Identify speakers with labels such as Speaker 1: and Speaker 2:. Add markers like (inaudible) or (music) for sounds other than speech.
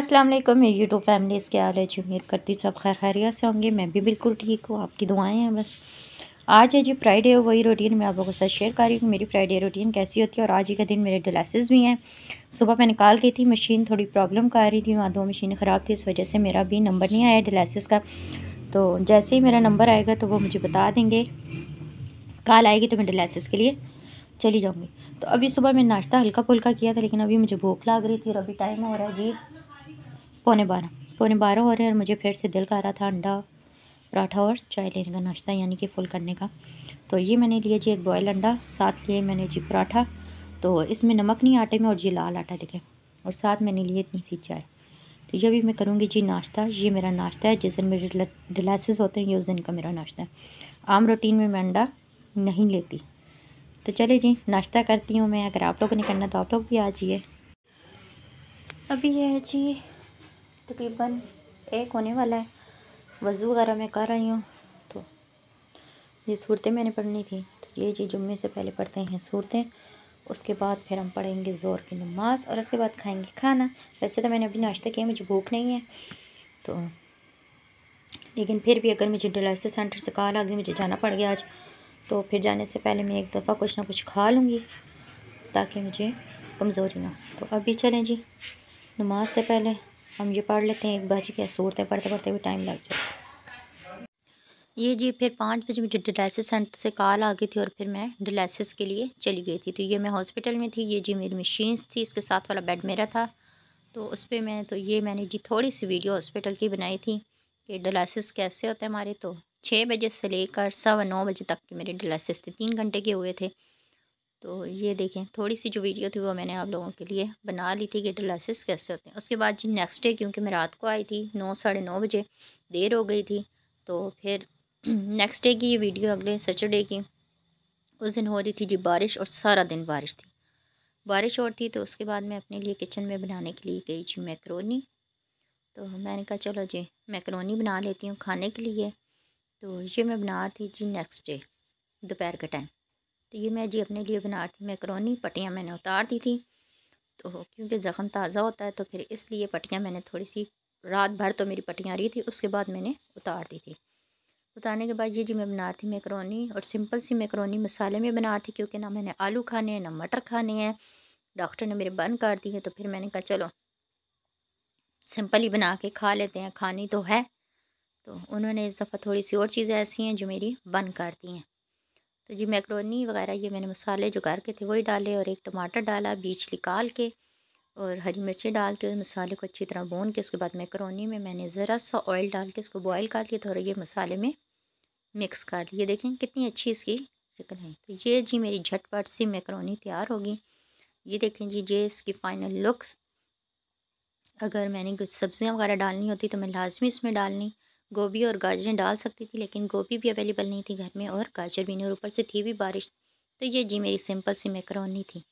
Speaker 1: अस्सलाम वालेकुम मेरी यूट्यूब फैमिली इसके हाल है जी उम्मीद करती सब खैर खैरियत से होंगे मैं भी बिल्कुल ठीक हूँ आपकी दुआएं हैं बस आज है जी फ्राइडे वही रूटीन मैं आप लोगों के साथ शेयर कर रही हूँ मेरी फ्राइडे रूटीन कैसी होती है और आज ही का दिन मेरे डलासेस भी हैं सुबह मैं निकाल गई थी मशीन थोड़ी प्रॉब्लम का आ रही थी वहाँ दो मशीन ख़राब थी इस वजह से मेरा भी नंबर नहीं आया डलासेस का तो जैसे ही मेरा नंबर आएगा तो वो मुझे बता देंगे कल आएगी तो मैं डलासेस के लिए चली जाऊँगी तो अभी सुबह मैंने नाश्ता हल्का फुल्का किया था लेकिन अभी मुझे भूख लग रही थी और अभी टाइम हो रहा है जी पौने बारह पौने बारह हो रहे हैं और मुझे फिर से दिल का आ रहा था अंडा पराठा और चाय लेने का नाश्ता यानी कि फुल करने का तो ये मैंने लिया जी एक बॉयल अंडा साथ लिए मैंने जी पराठा तो इसमें नमक नहीं आटे में और जी लाल आटा देखें और साथ मैंने लिए इतनी सी चाय तो ये भी मैं करूँगी जी नाश्ता ये मेरा नाश्ता है जिस दिन मेरे डिलाइसिस होते हैं ये उस दिन का मेरा नाश्ता है आम रूटीन में मैं अंडा नहीं लेती तो चले जी नाश्ता करती हूँ मैं अगर आप लोगों ने करना तो आप लोग भी आ जाइए अभी है जी तकरीबन एक होने वाला है वज़ू वगैरह मैं कर रही हूँ तो ये सूरतें मैंने पढ़नी थी तो ये जी जुम्मे से पहले पढ़ते हैं सूरतें उसके बाद फिर हम पढ़ेंगे ज़ोर की नमाज़ और उसके बाद खाएंगे खाना वैसे तो मैंने अभी नाश्ता किया मुझे भूख नहीं है तो लेकिन फिर भी अगर मुझे डिलाइसिस सेंटर से कॉल आ गई मुझे जाना पड़ गया आज तो फिर जाने से पहले मैं एक दफ़ा कुछ ना कुछ खा लूँगी ताकि मुझे कमज़ोरी ना तो अभी चलें जी नमाज से पहले हम ये पढ़ लेते हैं एक बज के सूरतें पढ़ते पढ़ते भी टाइम लग जाए ये जी फिर पाँच बजे मुझे डिलासिस सेंटर से कॉल आ गई थी और फिर मैं डिलासिस के लिए चली गई थी तो ये मैं हॉस्पिटल में थी ये जी मेरी मशीन्स थी इसके साथ वाला बेड मेरा था तो उस पर मैं तो ये मैंने जी थोड़ी सी वीडियो हॉस्पिटल की बनाई थी कि डिलासिस कैसे होते हैं हमारे तो छः बजे से लेकर सवा नौ बजे तक के मेरे डिलासिस थे तीन घंटे के हुए थे तो ये देखें थोड़ी सी जो वीडियो थी वो मैंने आप लोगों के लिए बना ली थी कि ड्रेसेस कैसे होते हैं उसके बाद जी नेक्स्ट डे क्योंकि मैं रात को आई थी नौ साढ़े नौ बजे देर हो गई थी तो फिर नेक्स्ट (clears throat) डे की ये वीडियो अगले सैटरडे की उस दिन हो रही थी जी बारिश और सारा दिन बारिश थी बारिश और थी तो उसके बाद मैं अपने लिए किचन में बनाने के लिए गई जी मैक्रोनी तो मैंने कहा चलो जी मैक्रोनी बना लेती हूँ खाने के लिए तो ये मैं बना रही थी जी नेक्स्ट डे दोपहर का टाइम तो ये मैं जी अपने लिए बना रही थी मैक्रोनी पट्टियाँ मैंने उतार दी थी तो क्योंकि ज़ख़म ताज़ा होता है तो फिर इसलिए पट्टियाँ मैंने थोड़ी सी रात भर तो मेरी पट्टियाँ रही थी उसके बाद मैंने उतार दी थी उतारने के बाद ये जी मैं बना रही थी मैक्रोनी और सिंपल सी मैक्रोनी मसाले में बना रही थी क्योंकि ना मैंने आलू खाने हैं ना मटर खाने हैं डॉक्टर ने मेरे बंद कर दिए तो फिर मैंने कहा चलो सिंपल ही बना के खा लेते हैं खानी तो है तो उन्होंने इस दफ़ा थोड़ी सी और चीज़ें ऐसी हैं जो मेरी बंद कर दी हैं तो जी मैक्रोनी वगैरह ये मैंने मसाले जो घर के थे वही डाले और एक टमाटर डाला बीच निकाल के और हरी मिर्ची डाल के मसाले को अच्छी तरह भून के उसके बाद मैक्रोनी में मैंने ज़रा सा ऑयल डाल के इसको बॉयल कर लिया था और ये मसाले में मिक्स कर लिए देखें कितनी अच्छी इसकी चिकन है तो ये जी मेरी झटपट सी मैक्रोनी तैयार होगी ये देखें जी ये इसकी फ़ाइनल लुक अगर मैंने कुछ सब्ज़ियाँ वगैरह डालनी होती तो मैं लाजमी इसमें डालनी गोभी और गाजरें डाल सकती थी लेकिन गोभी भी अवेलेबल नहीं थी घर में और गाजर भी नहीं और ऊपर से थी भी बारिश तो ये जी मेरी सिंपल सी मैकरोनी थी